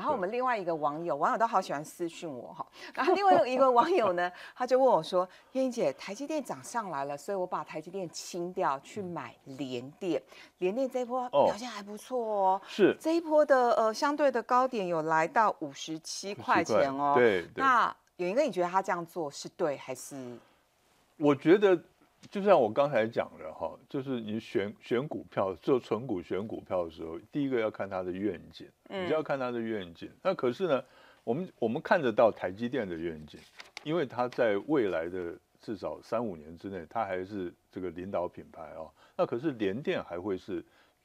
然后我们另外一个网友，网友都好喜欢私讯我哈。然后另外一个网友呢，他就问我说：“燕英姐，台积电涨上来了，所以我把台积电清掉，去买联电。联电这一波表现还不错哦，是这一波的呃相对的高点有来到五十七块钱哦。对对，那有一个你觉得他这样做是对还是？”我觉得。就像我刚才讲的哈，就是你选选股票做纯股选股票的时候，第一个要看它的愿景，你就要看它的愿景。那可是呢，我们我们看得到台积电的愿景，因为它在未来的至少三五年之内，它还是这个领导品牌哦。那可是联电还会是，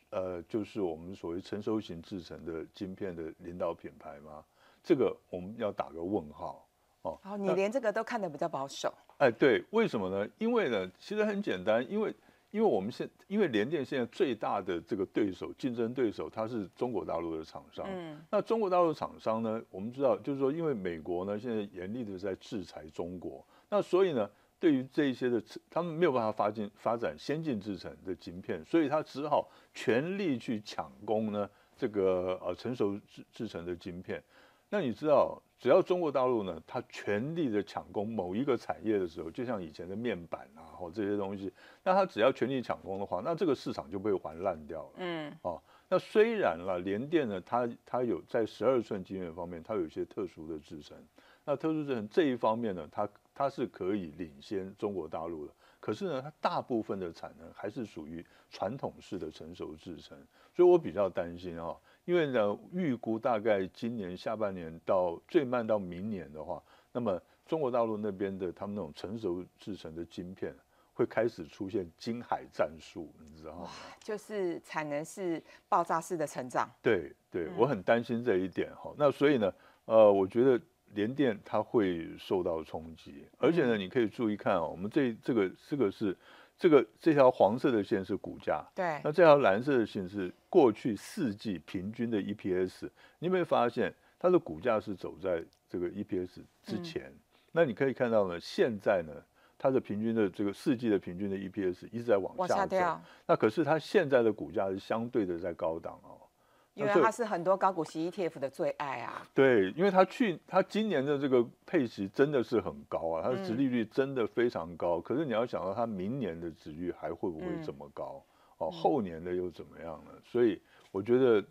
呃，就是我们所谓成熟型制成的晶片的领导品牌吗？这个我们要打个问号哦。好，你连这个都看得比较保守。哎，对，为什么呢？因为呢，其实很简单，因为因为我们现，因为联电现在最大的这个对手、竞争对手，它是中国大陆的厂商。嗯。那中国大陆厂商呢，我们知道，就是说，因为美国呢现在严厉的在制裁中国，那所以呢，对于这一些的，他们没有办法发进发展先进制程的晶片，所以他只好全力去抢攻呢这个呃成熟制制成的晶片。那你知道？只要中国大陆呢，它全力的抢攻某一个产业的时候，就像以前的面板啊，或这些东西，那它只要全力抢攻的话，那这个市场就被玩烂掉了。嗯，哦，那虽然了，联电呢，它它有在十二寸晶圆方面，它有一些特殊的支撑，那特殊支撑这一方面呢，它它是可以领先中国大陆的。可是呢，它大部分的产能还是属于传统式的成熟制程，所以我比较担心啊，因为呢，预估大概今年下半年到最慢到明年的话，那么中国大陆那边的他们那种成熟制程的晶片会开始出现金海战术，你知道吗？就是产能是爆炸式的成长。对对，我很担心这一点哈。那所以呢，呃，我觉得。连电它会受到冲击，而且呢，你可以注意看哦，我们这这个这个是这个这条黄色的线是股价，对，那这条蓝色的线是过去四季平均的 EPS，你有没有发现它的股价是走在这个 EPS 之前？那你可以看到呢，现在呢，它的平均的这个四季的平均的 EPS 一直在往下掉，那可是它现在的股价是相对的在高档哦。因为它是很多高股息 ETF 的最爱啊。对，因为它去它今年的这个配息真的是很高啊，它的殖利率真的非常高。可是你要想到它明年的殖率还会不会这么高？哦，后年的又怎么样呢？所以我觉得，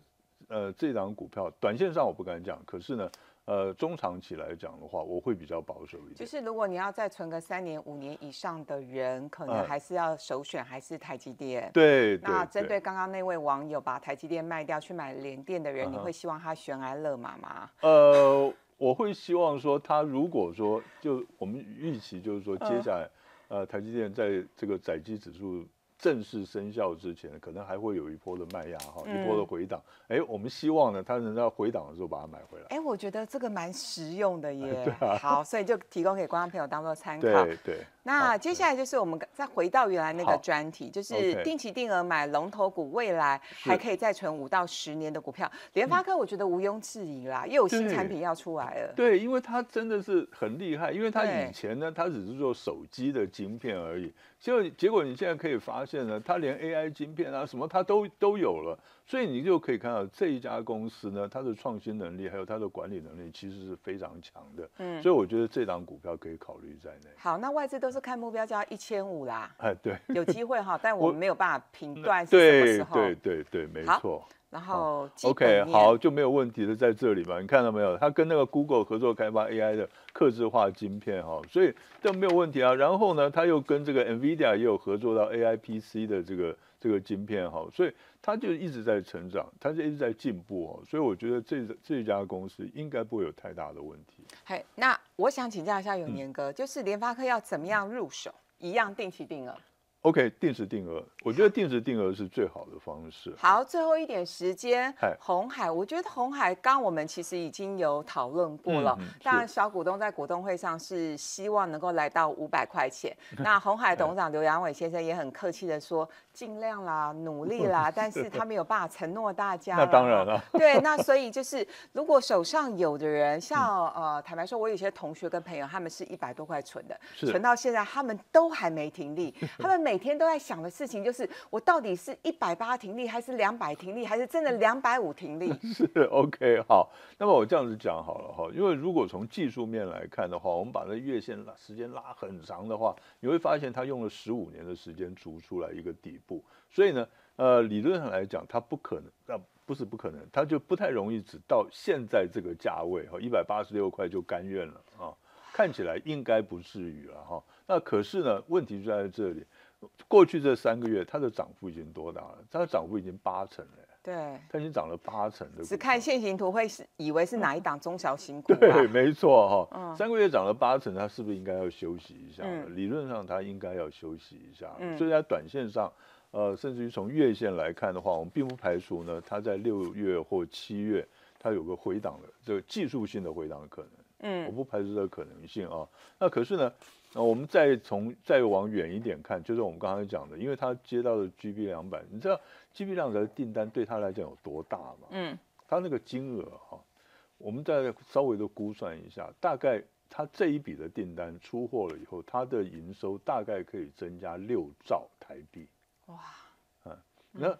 呃，这档股票短线上我不敢讲，可是呢。呃，中长期来讲的话，我会比较保守一点。就是如果你要再存个三年、五年以上的人，可能还是要首选还是台积电。对。那针对刚刚那位网友把台积电卖掉去买联电的人，你会希望他崖勒马吗？呃，我会希望说他如果说就我们预期就是说接下来呃台积电在这个载机指数。正式生效之前，可能还会有一波的卖压哈，一波的回档。哎，我们希望呢，它能在回档的时候把它买回来。哎，我觉得这个蛮实用的耶。好，所以就提供给观众朋友当做参考。对对。那接下来就是我们再回到原来那个专题，就是定期定额买龙头股，未来还可以再存五到十年的股票。联发科，我觉得毋庸置疑啦，又有新产品要出来了。对，因为它真的是很厉害，因为它以前呢，它只是做手机的晶片而已。结果结果，你现在可以发现呢，它连 AI 晶片啊什么，它都都有了，所以你就可以看到这一家公司呢，它的创新能力还有它的管理能力其实是非常强的。嗯，所以我觉得这档股票可以考虑在内。好，那外资都是看目标价一千五啦。哎，对，有机会哈，但我们没有办法评断什么时候。对对对，没错。然后 OK 好，就没有问题的，在这里嘛，你看到没有？他跟那个 Google 合作开发 AI 的克制化晶片哈，所以这没有问题啊。然后呢，他又跟这个 Nvidia 也有合作到 AI PC 的这个这个晶片哈，所以他就一直在成长，他就一直在进步哦。所以我觉得这这一家公司应该不会有太大的问题。那我想请教一下永年哥，就是联发科要怎么样入手，一样定期定额？OK，定时定额，我觉得定时定额是最好的方式。好，最后一点时间，红海，我觉得红海刚我们其实已经有讨论过了。当然，小股东在股东会上是希望能够来到五百块钱。那红海董事长刘阳伟先生也很客气的说：“尽量啦，努力啦，但是他没有办法承诺大家。”那当然了，对。那所以就是，如果手上有的人，像呃，坦白说，我有些同学跟朋友，他们是一百多块存的，存到现在，他们都还没停利，他们每。每天都在想的事情就是，我到底是一百八停利，还是两百停利，还是真的两百五停利？是 OK，好。那么我这样子讲好了哈，因为如果从技术面来看的话，我们把那月线拉时间拉很长的话，你会发现它用了十五年的时间逐出来一个底部，所以呢，呃，理论上来讲，它不可能，那不是不可能，它就不太容易只到现在这个价位哈，一百八十六块就甘愿了啊。看起来应该不至于了哈。那可是呢，问题就在这里。过去这三个月，它的涨幅已经多大了？它的涨幅已经八成了。对，它已经涨了八成的。只看线形图会是以为是哪一档中小型股？对，没错哈。三个月涨了八成，它是不是应该要休息一下？理论上它应该要休息一下。所以在短线上，呃，甚至于从月线来看的话，我们并不排除呢，它在六月或七月它有个回档的，这个技术性的回档的可能。嗯，我不排除这个可能性啊。那可是呢？那我们再从再往远一点看，就是我们刚才讲的，因为他接到的 GB 两百，你知道 GB 两百的订单对他来讲有多大吗？嗯，他那个金额哈，我们再稍微的估算一下，大概他这一笔的订单出货了以后，他的营收大概可以增加六兆台币。哇，嗯，那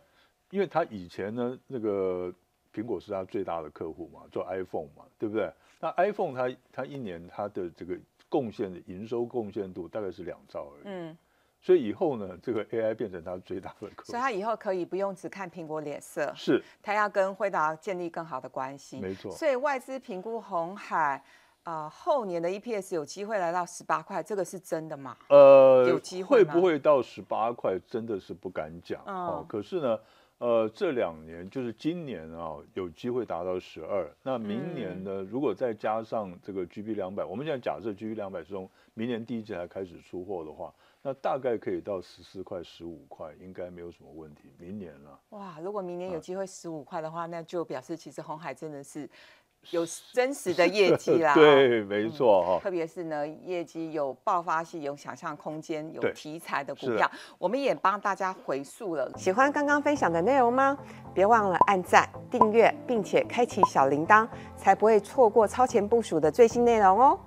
因为他以前呢，那个苹果是他最大的客户嘛，做 iPhone 嘛，对不对？那 iPhone 他他一年他的这个。贡献的营收贡献度大概是两兆而已。嗯，所以以后呢，这个 AI 变成它最大的客，所以它以后可以不用只看苹果脸色，是它要跟惠达建立更好的关系。没错，所以外资评估红海啊，后年的 EPS 有机会来到十八块，这个是真的吗？呃，有机会不会到十八块，真的是不敢讲啊。可是呢。呃，这两年就是今年啊，有机会达到十二。那明年呢？如果再加上这个 GB 两百，我们现在假设 GB 两百中明年第一季才开始出货的话，那大概可以到十四块、十五块，应该没有什么问题。明年了。哇，如果明年有机会十五块的话，那就表示其实红海真的是。有真实的业绩啦，对，没错哈。特别是呢，业绩有爆发性、有想象空间、有题材的股票，我们也帮大家回溯了。喜欢刚刚分享的内容吗？别忘了按赞、订阅，并且开启小铃铛，才不会错过超前部署的最新内容哦。